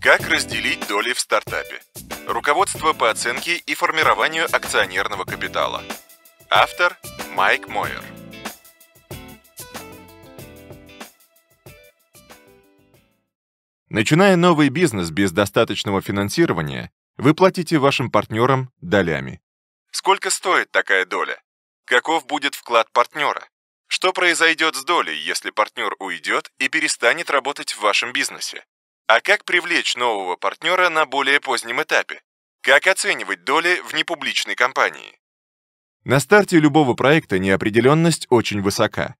Как разделить доли в стартапе? Руководство по оценке и формированию акционерного капитала. Автор Майк Мойер. Начиная новый бизнес без достаточного финансирования, вы платите вашим партнерам долями. Сколько стоит такая доля? Каков будет вклад партнера? Что произойдет с долей, если партнер уйдет и перестанет работать в вашем бизнесе? А как привлечь нового партнера на более позднем этапе? Как оценивать доли в непубличной компании? На старте любого проекта неопределенность очень высока.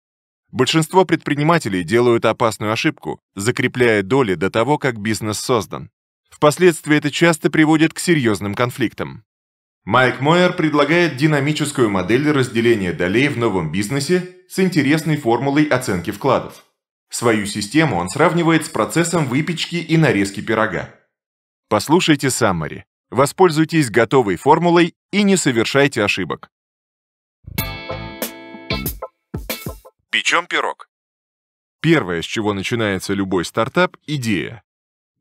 Большинство предпринимателей делают опасную ошибку, закрепляя доли до того, как бизнес создан. Впоследствии это часто приводит к серьезным конфликтам. Майк Мойер предлагает динамическую модель разделения долей в новом бизнесе с интересной формулой оценки вкладов. Свою систему он сравнивает с процессом выпечки и нарезки пирога. Послушайте саммари. Воспользуйтесь готовой формулой и не совершайте ошибок. Печем пирог. Первое, с чего начинается любой стартап – идея.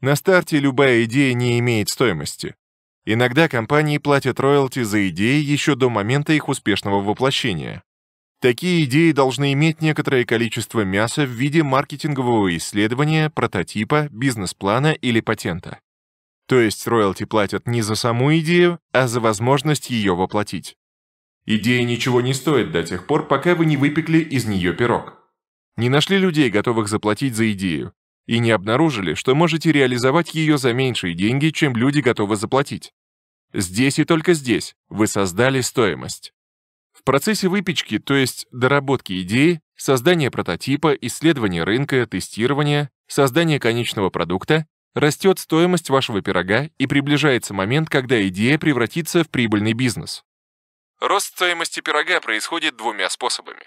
На старте любая идея не имеет стоимости. Иногда компании платят роялти за идеи еще до момента их успешного воплощения. Такие идеи должны иметь некоторое количество мяса в виде маркетингового исследования, прототипа, бизнес-плана или патента. То есть роялти платят не за саму идею, а за возможность ее воплотить. Идея ничего не стоит до тех пор, пока вы не выпекли из нее пирог. Не нашли людей, готовых заплатить за идею, и не обнаружили, что можете реализовать ее за меньшие деньги, чем люди готовы заплатить. Здесь и только здесь вы создали стоимость процессе выпечки, то есть доработки идеи, создания прототипа, исследования рынка, тестирования, создания конечного продукта, растет стоимость вашего пирога и приближается момент, когда идея превратится в прибыльный бизнес. Рост стоимости пирога происходит двумя способами.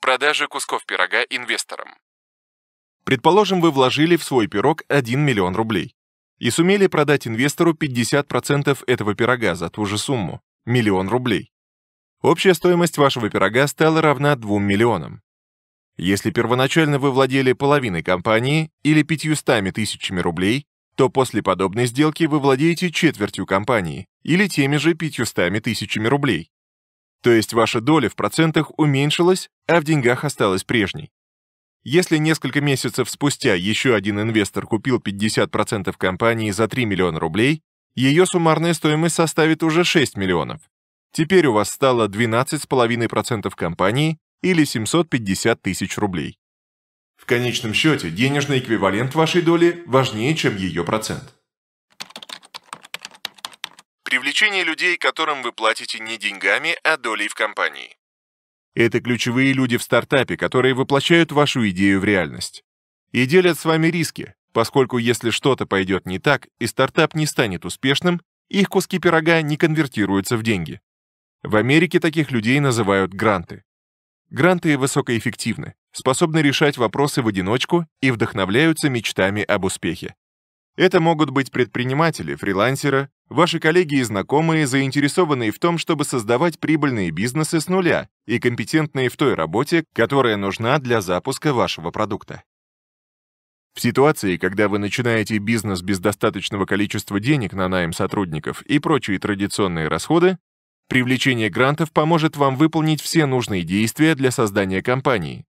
Продажи кусков пирога инвесторам. Предположим, вы вложили в свой пирог 1 миллион рублей и сумели продать инвестору 50% этого пирога за ту же сумму – миллион рублей. Общая стоимость вашего пирога стала равна 2 миллионам. Если первоначально вы владели половиной компании или 500 тысячами рублей, то после подобной сделки вы владеете четвертью компании или теми же 500 тысячами рублей. То есть ваша доля в процентах уменьшилась, а в деньгах осталась прежней. Если несколько месяцев спустя еще один инвестор купил 50% компании за 3 миллиона рублей, ее суммарная стоимость составит уже 6 миллионов. Теперь у вас стало 12,5% компании или 750 тысяч рублей. В конечном счете, денежный эквивалент вашей доли важнее, чем ее процент. Привлечение людей, которым вы платите не деньгами, а долей в компании. Это ключевые люди в стартапе, которые воплощают вашу идею в реальность. И делят с вами риски, поскольку если что-то пойдет не так и стартап не станет успешным, их куски пирога не конвертируются в деньги. В Америке таких людей называют гранты. Гранты высокоэффективны, способны решать вопросы в одиночку и вдохновляются мечтами об успехе. Это могут быть предприниматели, фрилансеры, ваши коллеги и знакомые, заинтересованные в том, чтобы создавать прибыльные бизнесы с нуля и компетентные в той работе, которая нужна для запуска вашего продукта. В ситуации, когда вы начинаете бизнес без достаточного количества денег на найм сотрудников и прочие традиционные расходы, привлечение грантов поможет вам выполнить все нужные действия для создания компании.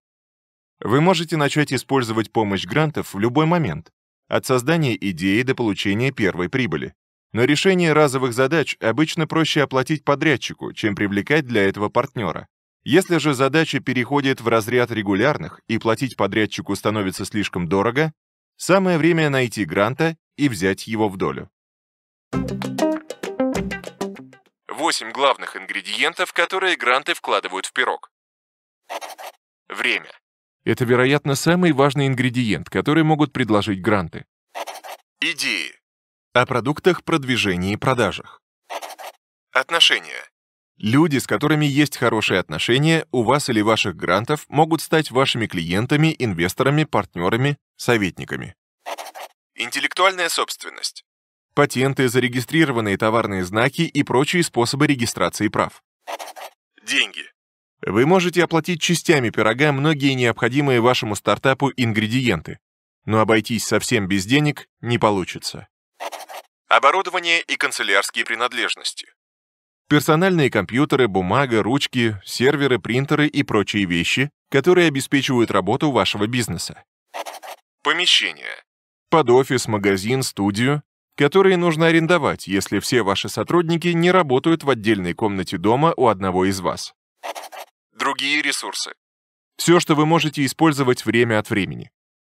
Вы можете начать использовать помощь грантов в любой момент, от создания идеи до получения первой прибыли. Но решение разовых задач обычно проще оплатить подрядчику, чем привлекать для этого партнера. Если же задача переходит в разряд регулярных и платить подрядчику становится слишком дорого, самое время найти гранта и взять его в долю. 8 главных ингредиентов, которые гранты вкладывают в пирог. Время. Это, вероятно, самый важный ингредиент, который могут предложить гранты. Идеи. О продуктах, продвижении и продажах. Отношения. Люди, с которыми есть хорошие отношения, у вас или ваших грантов могут стать вашими клиентами, инвесторами, партнерами, советниками. Интеллектуальная собственность. Патенты, зарегистрированные товарные знаки и прочие способы регистрации прав. Деньги. Вы можете оплатить частями пирога многие необходимые вашему стартапу ингредиенты, но обойтись совсем без денег не получится. Оборудование и канцелярские принадлежности. Персональные компьютеры, бумага, ручки, серверы, принтеры и прочие вещи, которые обеспечивают работу вашего бизнеса. Помещение. Под офис, магазин, студию, которые нужно арендовать, если все ваши сотрудники не работают в отдельной комнате дома у одного из вас другие ресурсы. Все, что вы можете использовать время от времени.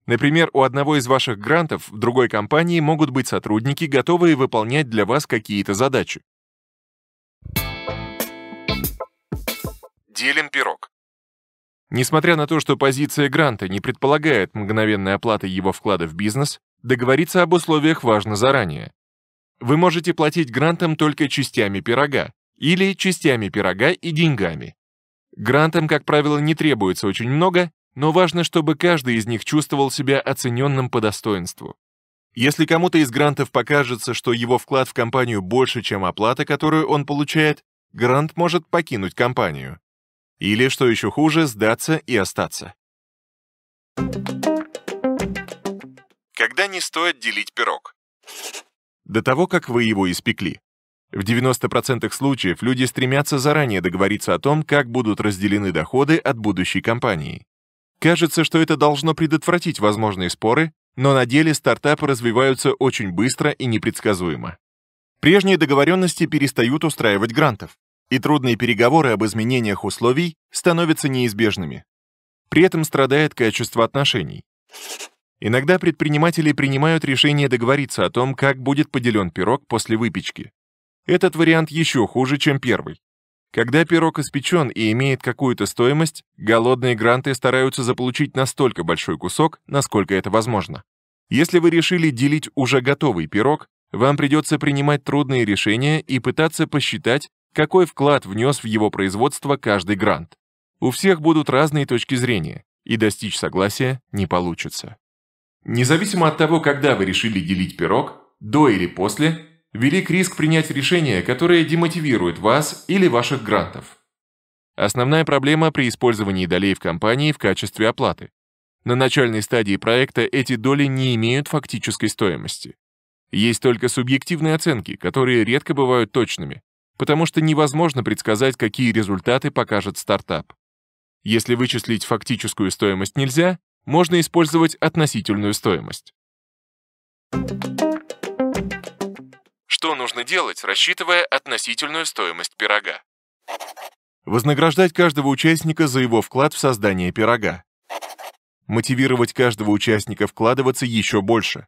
Например, у одного из ваших грантов в другой компании могут быть сотрудники, готовые выполнять для вас какие-то задачи. Делим пирог. Несмотря на то, что позиция гранта не предполагает мгновенной оплаты его вклада в бизнес, договориться об условиях важно заранее. Вы можете платить грантом только частями пирога или частями пирога и деньгами. Грантам, как правило, не требуется очень много, но важно, чтобы каждый из них чувствовал себя оцененным по достоинству. Если кому-то из грантов покажется, что его вклад в компанию больше, чем оплата, которую он получает, грант может покинуть компанию. Или, что еще хуже, сдаться и остаться. Когда не стоит делить пирог? До того, как вы его испекли. В 90% случаев люди стремятся заранее договориться о том, как будут разделены доходы от будущей компании. Кажется, что это должно предотвратить возможные споры, но на деле стартапы развиваются очень быстро и непредсказуемо. Прежние договоренности перестают устраивать грантов, и трудные переговоры об изменениях условий становятся неизбежными. При этом страдает качество отношений. Иногда предприниматели принимают решение договориться о том, как будет поделен пирог после выпечки, этот вариант еще хуже, чем первый. Когда пирог испечен и имеет какую-то стоимость, голодные гранты стараются заполучить настолько большой кусок, насколько это возможно. Если вы решили делить уже готовый пирог, вам придется принимать трудные решения и пытаться посчитать, какой вклад внес в его производство каждый грант. У всех будут разные точки зрения, и достичь согласия не получится. Независимо от того, когда вы решили делить пирог, до или после, велик риск принять решение, которое демотивирует вас или ваших грантов. Основная проблема при использовании долей в компании в качестве оплаты. На начальной стадии проекта эти доли не имеют фактической стоимости. Есть только субъективные оценки, которые редко бывают точными, потому что невозможно предсказать, какие результаты покажет стартап. Если вычислить фактическую стоимость нельзя, можно использовать относительную стоимость. Что нужно делать, рассчитывая относительную стоимость пирога? Вознаграждать каждого участника за его вклад в создание пирога. Мотивировать каждого участника вкладываться еще больше.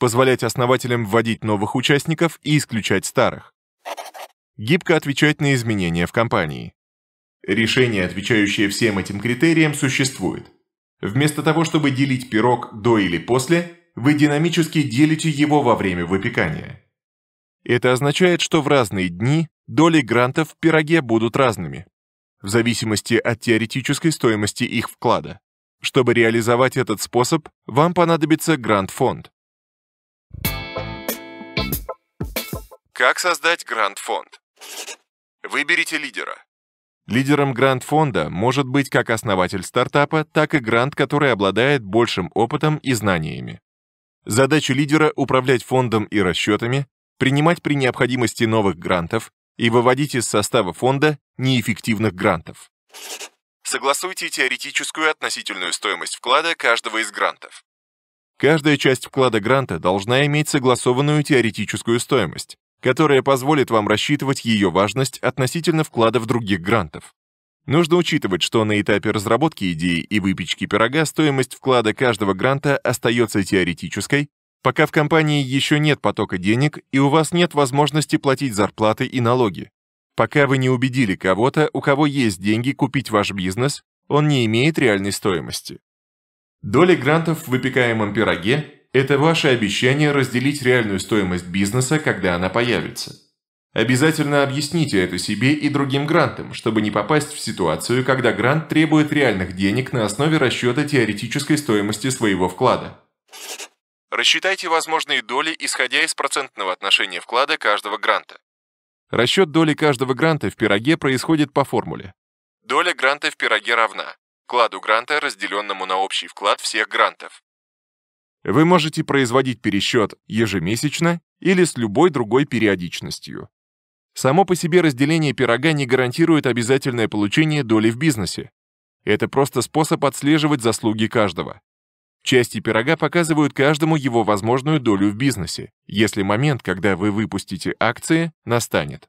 Позволять основателям вводить новых участников и исключать старых. Гибко отвечать на изменения в компании. Решение, отвечающее всем этим критериям, существует. Вместо того, чтобы делить пирог до или после, вы динамически делите его во время выпекания. Это означает, что в разные дни доли грантов в пироге будут разными, в зависимости от теоретической стоимости их вклада. Чтобы реализовать этот способ, вам понадобится грант-фонд. Как создать грант-фонд? Выберите лидера. Лидером грант-фонда может быть как основатель стартапа, так и грант, который обладает большим опытом и знаниями. Задача лидера — управлять фондом и расчетами, принимать при необходимости новых грантов и выводить из состава фонда неэффективных грантов. Согласуйте теоретическую относительную стоимость вклада каждого из грантов. Каждая часть вклада гранта должна иметь согласованную теоретическую стоимость, которая позволит вам рассчитывать ее важность относительно вкладов других грантов. Нужно учитывать, что на этапе разработки идеи и выпечки пирога стоимость вклада каждого гранта остается теоретической пока в компании еще нет потока денег и у вас нет возможности платить зарплаты и налоги. Пока вы не убедили кого-то, у кого есть деньги купить ваш бизнес, он не имеет реальной стоимости. Доля грантов в выпекаемом пироге – это ваше обещание разделить реальную стоимость бизнеса, когда она появится. Обязательно объясните это себе и другим грантам, чтобы не попасть в ситуацию, когда грант требует реальных денег на основе расчета теоретической стоимости своего вклада. Рассчитайте возможные доли, исходя из процентного отношения вклада каждого гранта. Расчет доли каждого гранта в пироге происходит по формуле. Доля гранта в пироге равна вкладу гранта, разделенному на общий вклад всех грантов. Вы можете производить пересчет ежемесячно или с любой другой периодичностью. Само по себе разделение пирога не гарантирует обязательное получение доли в бизнесе. Это просто способ отслеживать заслуги каждого. Части пирога показывают каждому его возможную долю в бизнесе, если момент, когда вы выпустите акции, настанет.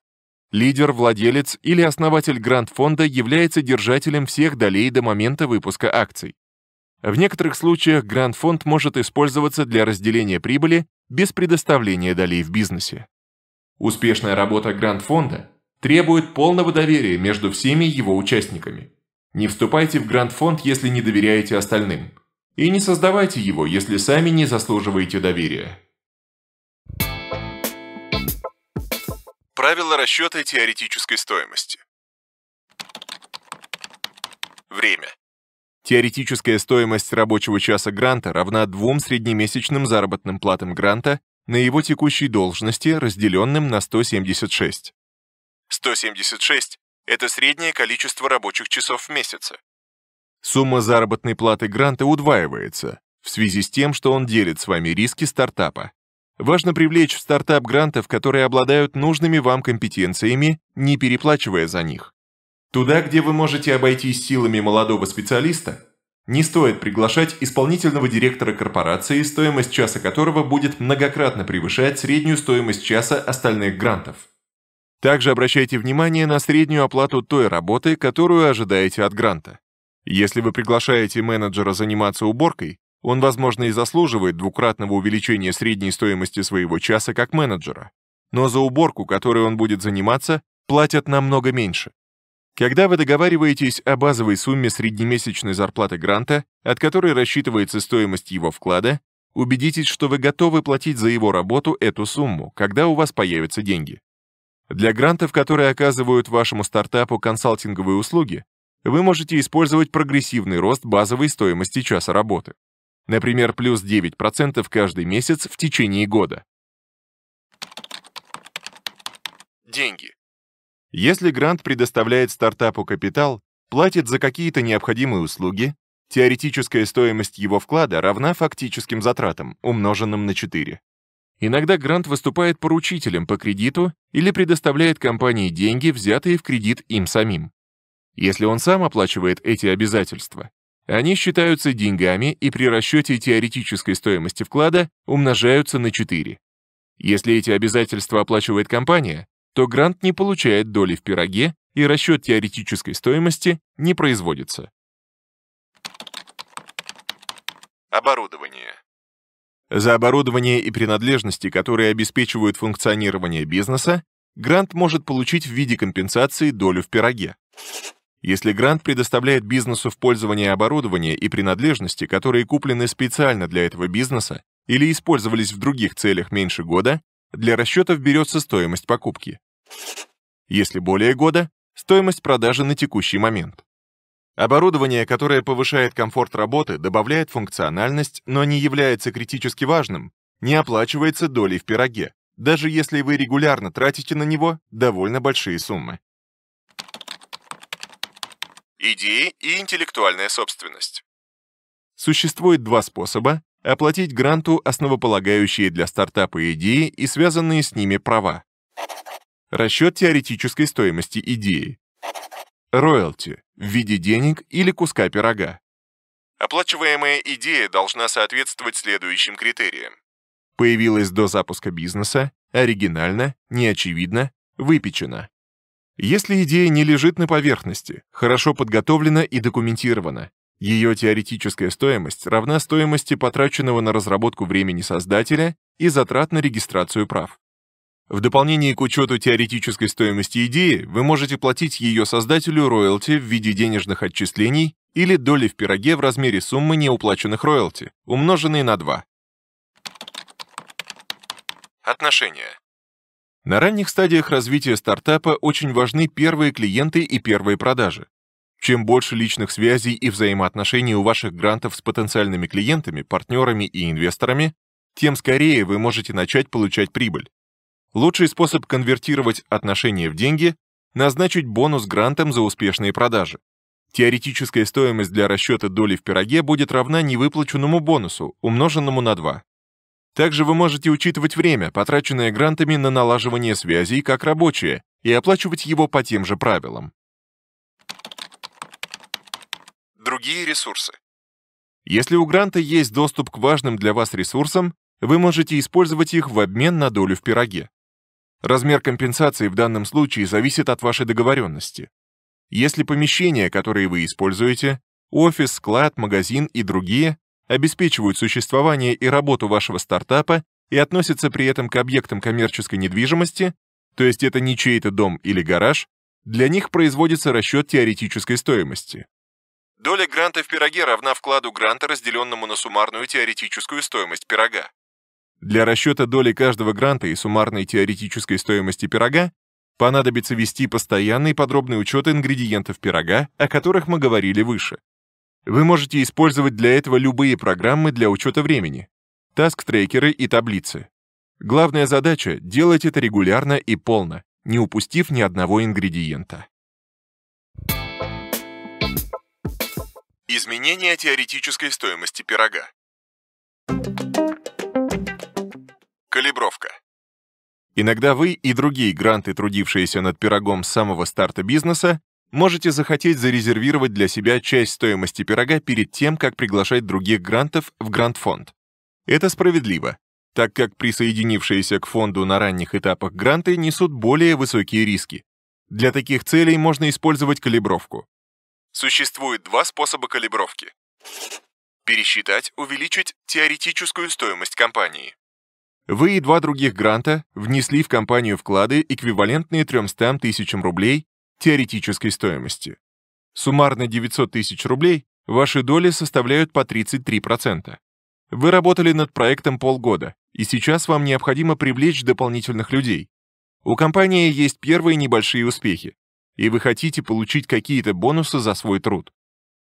Лидер, владелец или основатель гранд-фонда является держателем всех долей до момента выпуска акций. В некоторых случаях гранд-фонд может использоваться для разделения прибыли без предоставления долей в бизнесе. Успешная работа гранд-фонда требует полного доверия между всеми его участниками. Не вступайте в гранд-фонд, если не доверяете остальным – и не создавайте его, если сами не заслуживаете доверия. Правила расчета теоретической стоимости. Время. Теоретическая стоимость рабочего часа гранта равна двум среднемесячным заработным платам гранта на его текущей должности, разделенным на 176. 176 – это среднее количество рабочих часов в месяце. Сумма заработной платы гранта удваивается в связи с тем, что он делит с вами риски стартапа. Важно привлечь в стартап грантов, которые обладают нужными вам компетенциями, не переплачивая за них. Туда, где вы можете обойтись силами молодого специалиста, не стоит приглашать исполнительного директора корпорации, стоимость часа которого будет многократно превышать среднюю стоимость часа остальных грантов. Также обращайте внимание на среднюю оплату той работы, которую ожидаете от гранта. Если вы приглашаете менеджера заниматься уборкой, он, возможно, и заслуживает двукратного увеличения средней стоимости своего часа как менеджера. Но за уборку, которой он будет заниматься, платят намного меньше. Когда вы договариваетесь о базовой сумме среднемесячной зарплаты гранта, от которой рассчитывается стоимость его вклада, убедитесь, что вы готовы платить за его работу эту сумму, когда у вас появятся деньги. Для грантов, которые оказывают вашему стартапу консалтинговые услуги, вы можете использовать прогрессивный рост базовой стоимости часа работы. Например, плюс 9% каждый месяц в течение года. Деньги. Если грант предоставляет стартапу капитал, платит за какие-то необходимые услуги, теоретическая стоимость его вклада равна фактическим затратам, умноженным на 4. Иногда грант выступает поручителем по кредиту или предоставляет компании деньги, взятые в кредит им самим. Если он сам оплачивает эти обязательства, они считаются деньгами и при расчете теоретической стоимости вклада умножаются на 4. Если эти обязательства оплачивает компания, то грант не получает доли в пироге и расчет теоретической стоимости не производится. Оборудование. За оборудование и принадлежности, которые обеспечивают функционирование бизнеса, грант может получить в виде компенсации долю в пироге. Если грант предоставляет бизнесу в пользование оборудование и принадлежности, которые куплены специально для этого бизнеса или использовались в других целях меньше года, для расчетов берется стоимость покупки. Если более года, стоимость продажи на текущий момент. Оборудование, которое повышает комфорт работы, добавляет функциональность, но не является критически важным, не оплачивается долей в пироге, даже если вы регулярно тратите на него довольно большие суммы идеи и интеллектуальная собственность. Существует два способа оплатить гранту основополагающие для стартапа идеи и связанные с ними права. Расчет теоретической стоимости идеи. Роялти в виде денег или куска пирога. Оплачиваемая идея должна соответствовать следующим критериям. Появилась до запуска бизнеса, оригинально, неочевидно, выпечена. Если идея не лежит на поверхности, хорошо подготовлена и документирована, ее теоретическая стоимость равна стоимости потраченного на разработку времени создателя и затрат на регистрацию прав. В дополнение к учету теоретической стоимости идеи, вы можете платить ее создателю роялти в виде денежных отчислений или доли в пироге в размере суммы неуплаченных роялти, умноженной на 2. Отношения. На ранних стадиях развития стартапа очень важны первые клиенты и первые продажи. Чем больше личных связей и взаимоотношений у ваших грантов с потенциальными клиентами, партнерами и инвесторами, тем скорее вы можете начать получать прибыль. Лучший способ конвертировать отношения в деньги – назначить бонус грантом за успешные продажи. Теоретическая стоимость для расчета доли в пироге будет равна невыплаченному бонусу, умноженному на 2. Также вы можете учитывать время, потраченное грантами на налаживание связей как рабочее и оплачивать его по тем же правилам. Другие ресурсы. Если у гранта есть доступ к важным для вас ресурсам, вы можете использовать их в обмен на долю в пироге. Размер компенсации в данном случае зависит от вашей договоренности. Если помещения, которые вы используете, офис, склад, магазин и другие, обеспечивают существование и работу вашего стартапа и относятся при этом к объектам коммерческой недвижимости, то есть это не чей-то дом или гараж, для них производится расчет теоретической стоимости. Доля гранта в пироге равна вкладу гранта, разделенному на суммарную теоретическую стоимость пирога. Для расчета доли каждого гранта и суммарной теоретической стоимости пирога понадобится вести постоянный подробный учет ингредиентов пирога, о которых мы говорили выше. Вы можете использовать для этого любые программы для учета времени, таск-трекеры и таблицы. Главная задача — делать это регулярно и полно, не упустив ни одного ингредиента. Изменение теоретической стоимости пирога. Калибровка. Иногда вы и другие гранты, трудившиеся над пирогом с самого старта бизнеса, можете захотеть зарезервировать для себя часть стоимости пирога перед тем, как приглашать других грантов в грантфонд. Это справедливо, так как присоединившиеся к фонду на ранних этапах гранты несут более высокие риски. Для таких целей можно использовать калибровку. Существует два способа калибровки. Пересчитать, увеличить теоретическую стоимость компании. Вы и два других гранта внесли в компанию вклады, эквивалентные 300 тысячам рублей, теоретической стоимости. Суммарно 900 тысяч рублей ваши доли составляют по 33%. Вы работали над проектом полгода, и сейчас вам необходимо привлечь дополнительных людей. У компании есть первые небольшие успехи, и вы хотите получить какие-то бонусы за свой труд.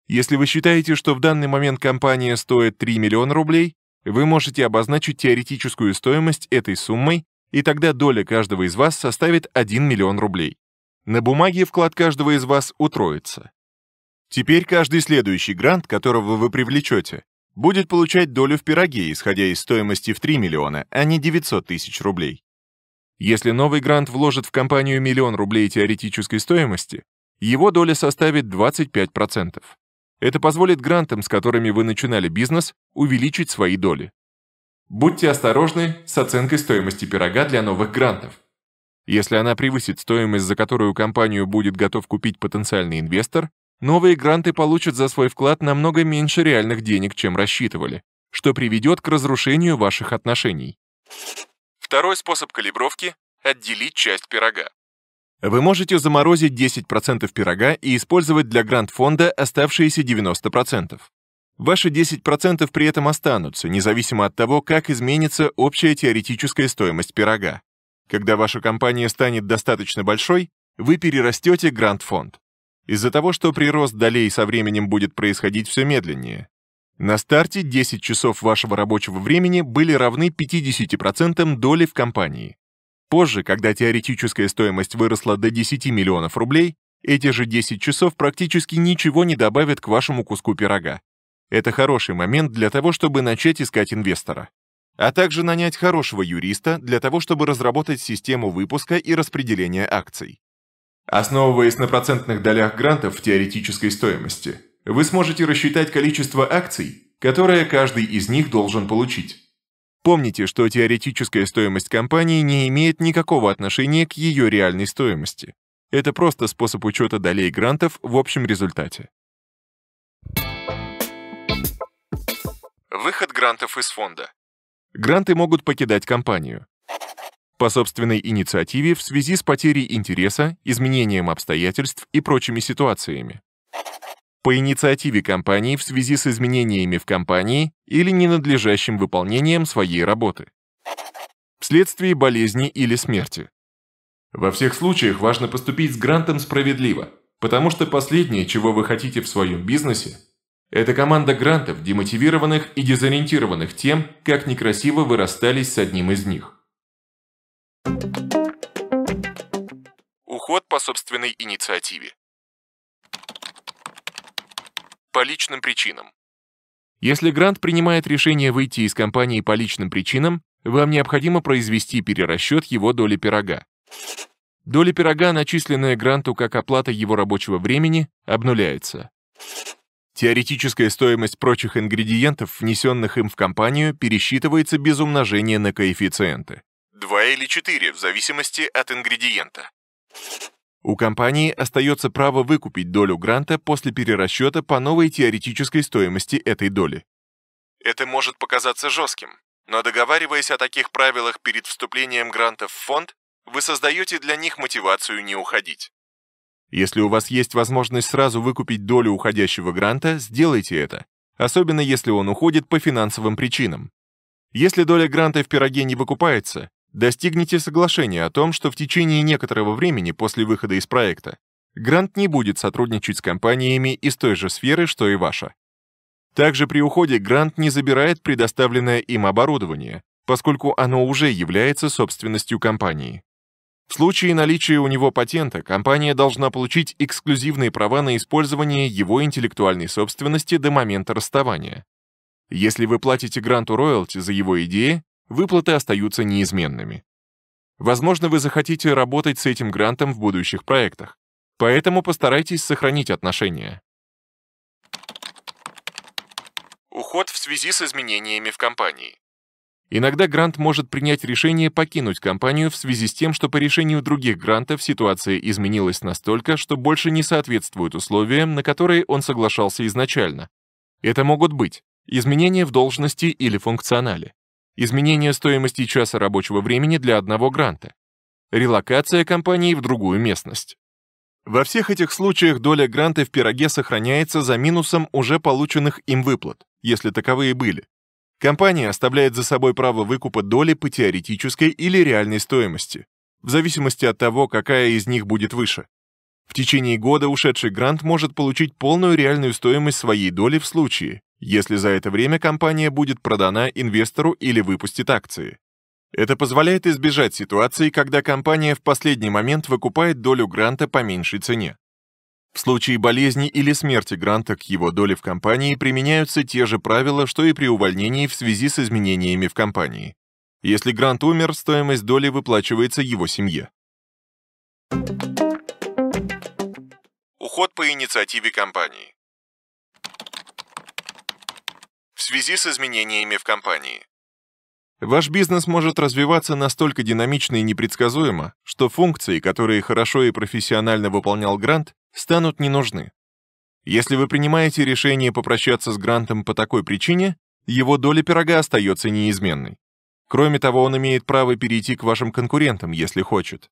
Если вы считаете, что в данный момент компания стоит 3 миллиона рублей, вы можете обозначить теоретическую стоимость этой суммой, и тогда доля каждого из вас составит 1 миллион рублей. На бумаге вклад каждого из вас утроится. Теперь каждый следующий грант, которого вы привлечете, будет получать долю в пироге, исходя из стоимости в 3 миллиона, а не 900 тысяч рублей. Если новый грант вложит в компанию миллион рублей теоретической стоимости, его доля составит 25%. Это позволит грантам, с которыми вы начинали бизнес, увеличить свои доли. Будьте осторожны с оценкой стоимости пирога для новых грантов. Если она превысит стоимость, за которую компанию будет готов купить потенциальный инвестор, новые гранты получат за свой вклад намного меньше реальных денег, чем рассчитывали, что приведет к разрушению ваших отношений. Второй способ калибровки — отделить часть пирога. Вы можете заморозить 10% пирога и использовать для грант-фонда оставшиеся 90%. Ваши 10% при этом останутся, независимо от того, как изменится общая теоретическая стоимость пирога. Когда ваша компания станет достаточно большой, вы перерастете гранд-фонд. Из-за того, что прирост долей со временем будет происходить все медленнее. На старте 10 часов вашего рабочего времени были равны 50% доли в компании. Позже, когда теоретическая стоимость выросла до 10 миллионов рублей, эти же 10 часов практически ничего не добавят к вашему куску пирога. Это хороший момент для того, чтобы начать искать инвестора а также нанять хорошего юриста для того, чтобы разработать систему выпуска и распределения акций. Основываясь на процентных долях грантов в теоретической стоимости, вы сможете рассчитать количество акций, которое каждый из них должен получить. Помните, что теоретическая стоимость компании не имеет никакого отношения к ее реальной стоимости. Это просто способ учета долей грантов в общем результате. Выход грантов из фонда гранты могут покидать компанию. По собственной инициативе в связи с потерей интереса, изменением обстоятельств и прочими ситуациями. По инициативе компании в связи с изменениями в компании или ненадлежащим выполнением своей работы. Вследствие болезни или смерти. Во всех случаях важно поступить с грантом справедливо, потому что последнее, чего вы хотите в своем бизнесе, это команда грантов, демотивированных и дезориентированных тем, как некрасиво вырастались с одним из них. Уход по собственной инициативе. По личным причинам. Если грант принимает решение выйти из компании по личным причинам, вам необходимо произвести перерасчет его доли пирога. Доля пирога, начисленная гранту как оплата его рабочего времени, обнуляется. Теоретическая стоимость прочих ингредиентов, внесенных им в компанию, пересчитывается без умножения на коэффициенты. 2 или 4, в зависимости от ингредиента. У компании остается право выкупить долю гранта после перерасчета по новой теоретической стоимости этой доли. Это может показаться жестким, но договариваясь о таких правилах перед вступлением Гранта в фонд, вы создаете для них мотивацию не уходить. Если у вас есть возможность сразу выкупить долю уходящего гранта, сделайте это, особенно если он уходит по финансовым причинам. Если доля гранта в пироге не выкупается, достигните соглашения о том, что в течение некоторого времени после выхода из проекта грант не будет сотрудничать с компаниями из той же сферы, что и ваша. Также при уходе грант не забирает предоставленное им оборудование, поскольку оно уже является собственностью компании. В случае наличия у него патента, компания должна получить эксклюзивные права на использование его интеллектуальной собственности до момента расставания. Если вы платите гранту роялти за его идеи, выплаты остаются неизменными. Возможно, вы захотите работать с этим грантом в будущих проектах, поэтому постарайтесь сохранить отношения. Уход в связи с изменениями в компании. Иногда грант может принять решение покинуть компанию в связи с тем, что по решению других грантов ситуация изменилась настолько, что больше не соответствует условиям, на которые он соглашался изначально. Это могут быть изменения в должности или функционале, изменение стоимости часа рабочего времени для одного гранта, релокация компании в другую местность. Во всех этих случаях доля гранта в пироге сохраняется за минусом уже полученных им выплат, если таковые были, Компания оставляет за собой право выкупа доли по теоретической или реальной стоимости, в зависимости от того, какая из них будет выше. В течение года ушедший грант может получить полную реальную стоимость своей доли в случае, если за это время компания будет продана инвестору или выпустит акции. Это позволяет избежать ситуации, когда компания в последний момент выкупает долю гранта по меньшей цене. В случае болезни или смерти Гранта к его доле в компании применяются те же правила, что и при увольнении в связи с изменениями в компании. Если Грант умер, стоимость доли выплачивается его семье. Уход по инициативе компании. В связи с изменениями в компании. Ваш бизнес может развиваться настолько динамично и непредсказуемо, что функции, которые хорошо и профессионально выполнял Грант, станут не нужны. Если вы принимаете решение попрощаться с грантом по такой причине, его доля пирога остается неизменной. Кроме того, он имеет право перейти к вашим конкурентам, если хочет.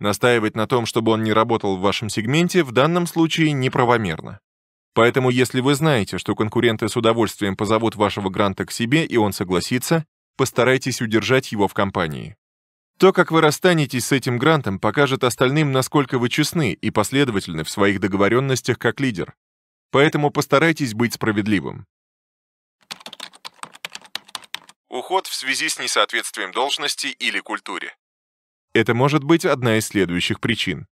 Настаивать на том, чтобы он не работал в вашем сегменте, в данном случае неправомерно. Поэтому, если вы знаете, что конкуренты с удовольствием позовут вашего гранта к себе, и он согласится, постарайтесь удержать его в компании. То, как вы расстанетесь с этим грантом, покажет остальным, насколько вы честны и последовательны в своих договоренностях как лидер. Поэтому постарайтесь быть справедливым. Уход в связи с несоответствием должности или культуре. Это может быть одна из следующих причин.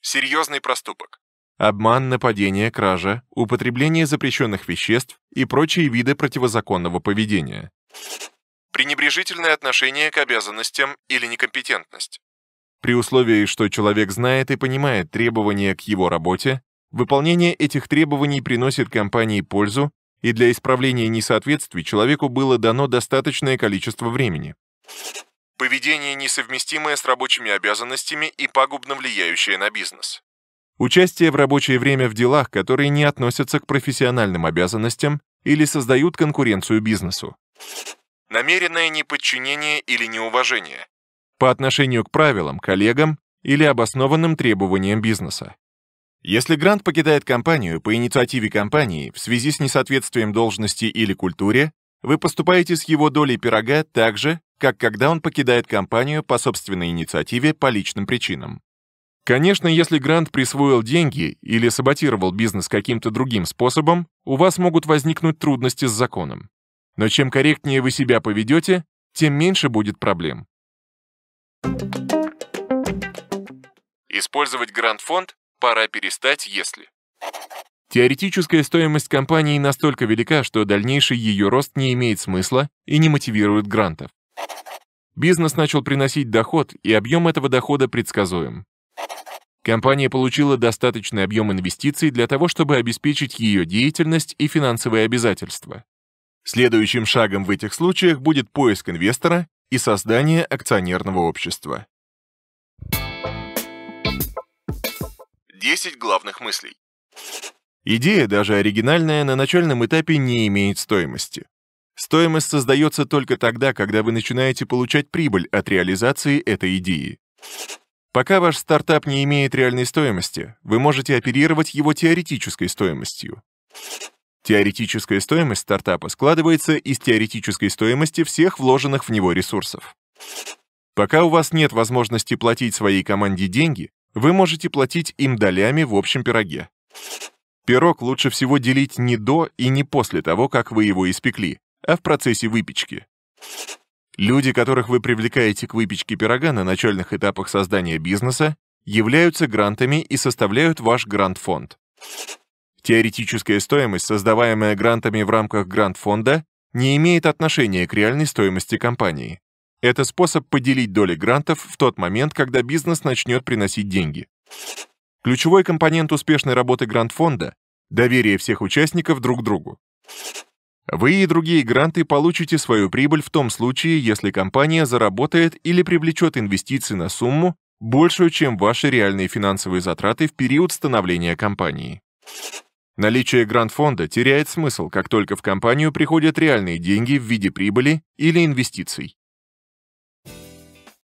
Серьезный проступок. Обман, нападение, кража, употребление запрещенных веществ и прочие виды противозаконного поведения пренебрежительное отношение к обязанностям или некомпетентность. При условии, что человек знает и понимает требования к его работе, выполнение этих требований приносит компании пользу, и для исправления несоответствий человеку было дано достаточное количество времени. Поведение, несовместимое с рабочими обязанностями и пагубно влияющее на бизнес. Участие в рабочее время в делах, которые не относятся к профессиональным обязанностям или создают конкуренцию бизнесу намеренное неподчинение или неуважение по отношению к правилам, коллегам или обоснованным требованиям бизнеса. Если грант покидает компанию по инициативе компании в связи с несоответствием должности или культуре, вы поступаете с его долей пирога так же, как когда он покидает компанию по собственной инициативе по личным причинам. Конечно, если грант присвоил деньги или саботировал бизнес каким-то другим способом, у вас могут возникнуть трудности с законом. Но чем корректнее вы себя поведете, тем меньше будет проблем. Использовать гранд-фонд пора перестать, если... Теоретическая стоимость компании настолько велика, что дальнейший ее рост не имеет смысла и не мотивирует грантов. Бизнес начал приносить доход, и объем этого дохода предсказуем. Компания получила достаточный объем инвестиций для того, чтобы обеспечить ее деятельность и финансовые обязательства. Следующим шагом в этих случаях будет поиск инвестора и создание акционерного общества. 10 главных мыслей. Идея, даже оригинальная, на начальном этапе не имеет стоимости. Стоимость создается только тогда, когда вы начинаете получать прибыль от реализации этой идеи. Пока ваш стартап не имеет реальной стоимости, вы можете оперировать его теоретической стоимостью. Теоретическая стоимость стартапа складывается из теоретической стоимости всех вложенных в него ресурсов. Пока у вас нет возможности платить своей команде деньги, вы можете платить им долями в общем пироге. Пирог лучше всего делить не до и не после того, как вы его испекли, а в процессе выпечки. Люди, которых вы привлекаете к выпечке пирога на начальных этапах создания бизнеса, являются грантами и составляют ваш гранд-фонд. Теоретическая стоимость, создаваемая грантами в рамках грант-фонда, не имеет отношения к реальной стоимости компании. Это способ поделить доли грантов в тот момент, когда бизнес начнет приносить деньги. Ключевой компонент успешной работы грант-фонда — доверие всех участников друг другу. Вы и другие гранты получите свою прибыль в том случае, если компания заработает или привлечет инвестиции на сумму, большую, чем ваши реальные финансовые затраты в период становления компании. Наличие гранд-фонда теряет смысл, как только в компанию приходят реальные деньги в виде прибыли или инвестиций.